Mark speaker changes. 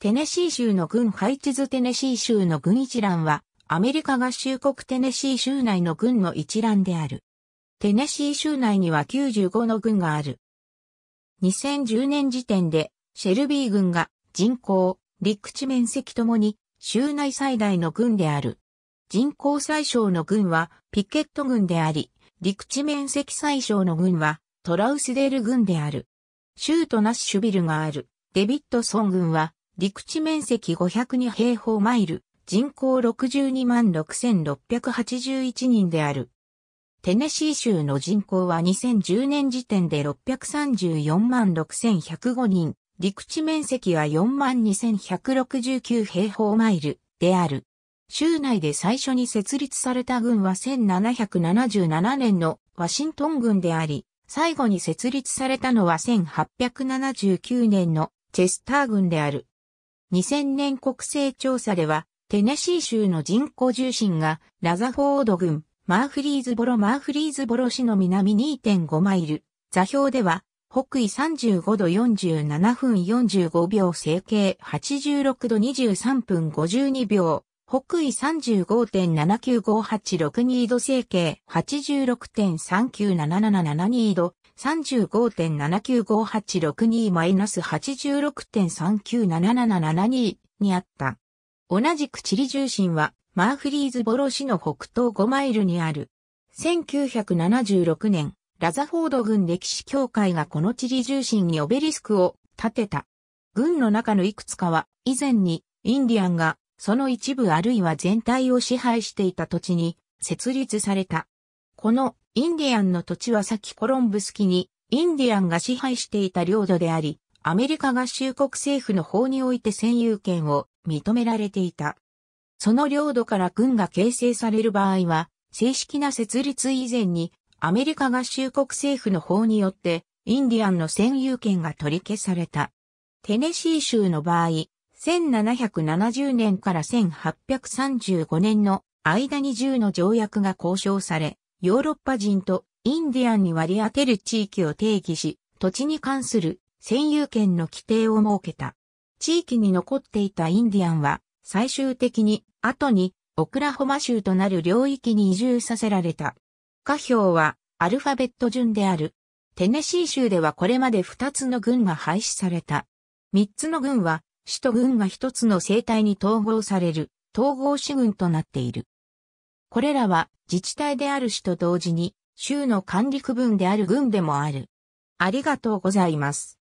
Speaker 1: テネシー州の軍配置図テネシー州の軍一覧は、アメリカ合衆国テネシー州内の軍の一覧である。テネシー州内には95の軍がある。2010年時点で、シェルビー軍が人口、陸地面積ともに州内最大の軍である。人口最小の軍はピケット軍であり、陸地面積最小の軍はトラウスデール軍である。州都ナッシュビルがあるデビッドソン軍は陸地面積502平方マイル、人口62万6681人である。テネシー州の人口は2010年時点で634万6105人、陸地面積は4万2169平方マイルである。州内で最初に設立された軍は1777年のワシントン軍であり、最後に設立されたのは1879年のチェスター軍である。2000年国勢調査では、テネシー州の人口重心が、ラザフォード郡、マーフリーズボロマーフリーズボロ市の南2.5マイル、座標では、北緯35度47分45秒整形86度23分52秒、北緯35.79586 2度整形86.3977772度、3 5 7 9 5 8 6 2 8 6 3 9 7 7 7 7 7 2にあった。同じくチリ重心はマーフリーズボロ市の北東5マイルにある。1976年、ラザフォード軍歴史協会がこのチリ重心にオベリスクを建てた。軍の中のいくつかは以前にインディアンがその一部あるいは全体を支配していた土地に設立された。このインディアンの土地は先コロンブス期にインディアンが支配していた領土であり、アメリカ合衆国政府の法において占有権を認められていた。その領土から軍が形成される場合は、正式な設立以前にアメリカ合衆国政府の法によってインディアンの占有権が取り消された。テネシー州の場合、1770年から1835年の間に10の条約が交渉され、ヨーロッパ人とインディアンに割り当てる地域を定義し、土地に関する占有権の規定を設けた。地域に残っていたインディアンは、最終的に、後に、オクラホマ州となる領域に移住させられた。下表は、アルファベット順である。テネシー州ではこれまで2つの軍が廃止された。3つの軍は、首都軍が1つの生態に統合される、統合主軍となっている。これらは自治体であるしと同時に州の管理区分である郡でもある。ありがとうございます。